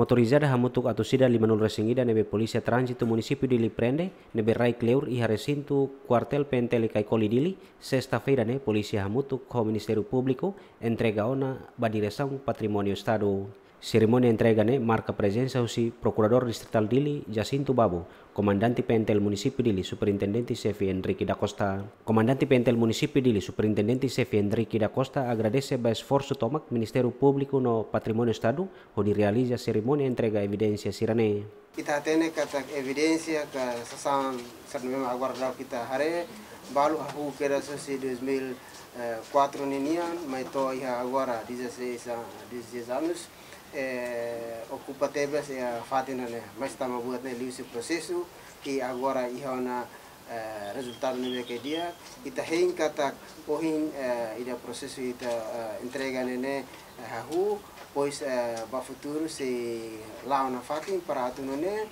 hamutuk atau mutuk atussida limanul resingida nebe polisi transitu munisipi di Liprende nebe rai kleur iha resintu kuartel pentele kai dili sesta feira ne polisi hamutuk ko ministeru publiko entrega ona badiresang patrimonio stadu. Seremoni entrega marca marka presenza usi procurador distrital Dili Jacinto Babu, comandante pentel municipio Dili, superintendente Sefi Enrique da Costa. Comandante pentel municipio Dili, superintendente Sefi Enrique da Costa agradece ba esforço tomak Ministério Público no Patrimonio Estado, onde realiza a entrega evidensi sirane. Kita tene kata evidensi ka sasam sarnumem aguardau kita hare baru aku kira sesi 2004 eh, ninian, mai to ia agora 16 16 anos. É, ocupa tebas e a fatina né, mas está uma boa né, livre processo que agora ia na Uh, eh, resultado nele que dia ita hein kata pohin uh, eh, ida proses ita uh, entrega nene hahu pois ba futuro se na fatin para atu nene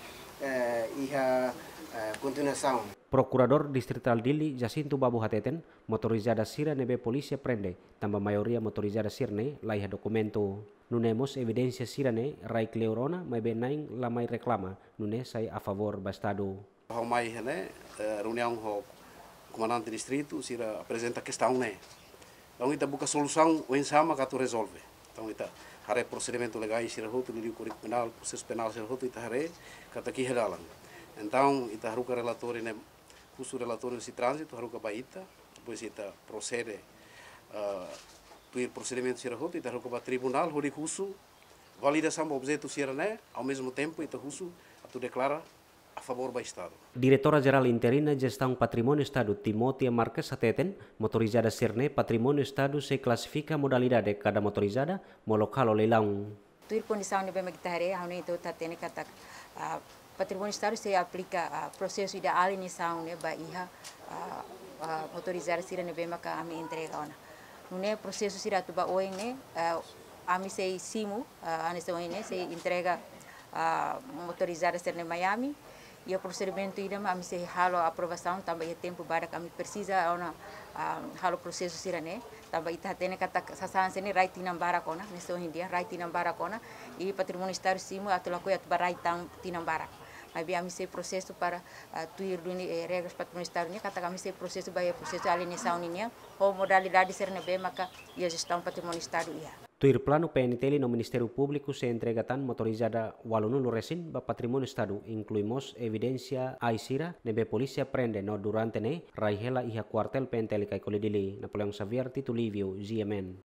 ia Eh, continuação. Procurador Distrital Dili Jacinto Babu Hateten, motorizada Sira Nebe Polícia prende, também maioria motorizada Sirne, laiha documento. Nunemos evidência Sirane, Rai Cleorona, mai benain la mai reclama, nune sai a favor bastado. Hau mai hene, eh, reunião ho comandante de distrito, Sira apresenta questão né. Então, ita buka solução, o ensama que tu resolve. Então, ita hare procedimento legal Sira ho, tu penal, processo penal Sira ho, ita hare, kata ki hedalang. Então, ita haruka relator né, curso relator si trânsito, haruka baita, depois ita procede, uh, prosede procedimento sira roto, ita haruka ba tribunal, hori curso, valida do objeto sira né, ao mesmo tempo ita curso, atu declara a favor do Estado. Diretora Geral Interina Gestão Patrimônio Estado Timotia Marques Ateten, motorizada Sirne Patrimônio Estado se classifica modalidade cada motorizada, molocalo leilão. Tuir condição de bem que taré, a unidade tatene katak patrimônio Estado se aplica a processo de alienação, né, ba iha a, a autorizar sira ne bema ka ami entrega ona. Né. Nune né, processo sira tuba né, a mim se simu ane se oin né, se entrega a autorizar sira ne Miami e o procedimento a mim se halo aprovação também é tempo para que ami precisa ona halo processo né. sira ne tambah ita tene kata sasahan sini é right tinambara kona nesto India right tinambara kona i patrimoni star simu atau laku ya tuba right tinambara habíamos esse prosesu para tuir duni eh, regras eh, kata kami esse processo bahaya processo alienação ini ya. ou oh, modalidade ser nebe maka ia gestão patrimoni estado ia Tuir planu PNTL no publikus publiku se entregatan motorizada walunulu resin ba stadu, estado, incluímos evidência aisira nebe polisia prende no durante ne raihela iha kuartel PNTL kai kolidili Napoleon Xavier Tito Livio, GMN.